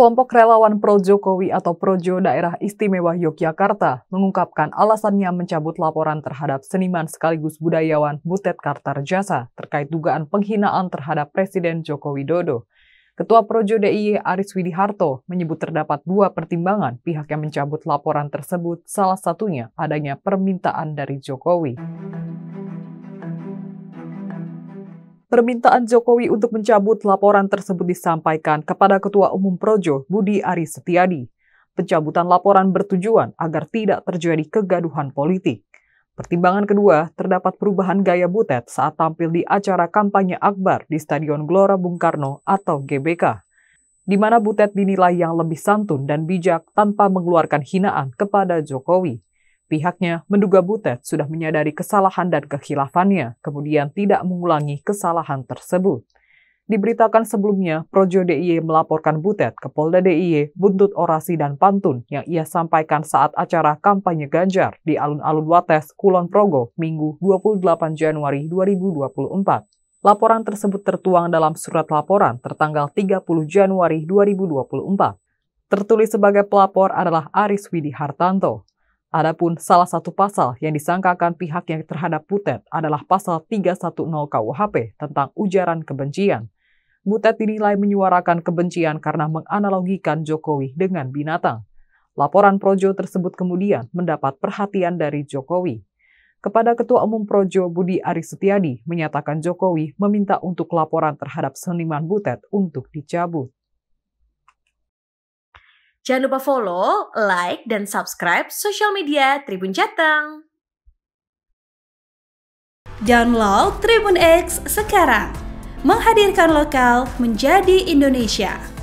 Kelompok relawan Pro Jokowi atau Projo Daerah Istimewa Yogyakarta mengungkapkan alasannya mencabut laporan terhadap seniman sekaligus budayawan Butet Kartarjasa terkait dugaan penghinaan terhadap Presiden Joko Widodo. Ketua Projo DIY Aris Widiharto menyebut terdapat dua pertimbangan pihak yang mencabut laporan tersebut, salah satunya adanya permintaan dari Jokowi. Permintaan Jokowi untuk mencabut laporan tersebut disampaikan kepada Ketua Umum Projo Budi Ari Setiadi. Pencabutan laporan bertujuan agar tidak terjadi kegaduhan politik. Pertimbangan kedua, terdapat perubahan gaya Butet saat tampil di acara kampanye Akbar di Stadion Gelora Bung Karno atau GBK, di mana Butet dinilai yang lebih santun dan bijak tanpa mengeluarkan hinaan kepada Jokowi. Pihaknya menduga Butet sudah menyadari kesalahan dan kekhilafannya, kemudian tidak mengulangi kesalahan tersebut. Diberitakan sebelumnya, Projo DIY melaporkan Butet ke Polda DIY buntut orasi dan pantun yang ia sampaikan saat acara kampanye Ganjar di alun-alun Wates, Kulon Progo, Minggu 28 Januari 2024. Laporan tersebut tertuang dalam surat laporan tertanggal 30 Januari 2024. Tertulis sebagai pelapor adalah Aris Widi Hartanto, Adapun salah satu pasal yang disangkakan pihak yang terhadap Butet adalah pasal 310 KUHP tentang ujaran kebencian. Butet dinilai menyuarakan kebencian karena menganalogikan Jokowi dengan binatang. Laporan Projo tersebut kemudian mendapat perhatian dari Jokowi. Kepada Ketua Umum Projo Budi Aris Setiadi menyatakan Jokowi meminta untuk laporan terhadap seniman Butet untuk dicabut. Jangan lupa follow, like, dan subscribe social media Tribun Jateng. Download Tribun X sekarang. Menghadirkan lokal menjadi Indonesia.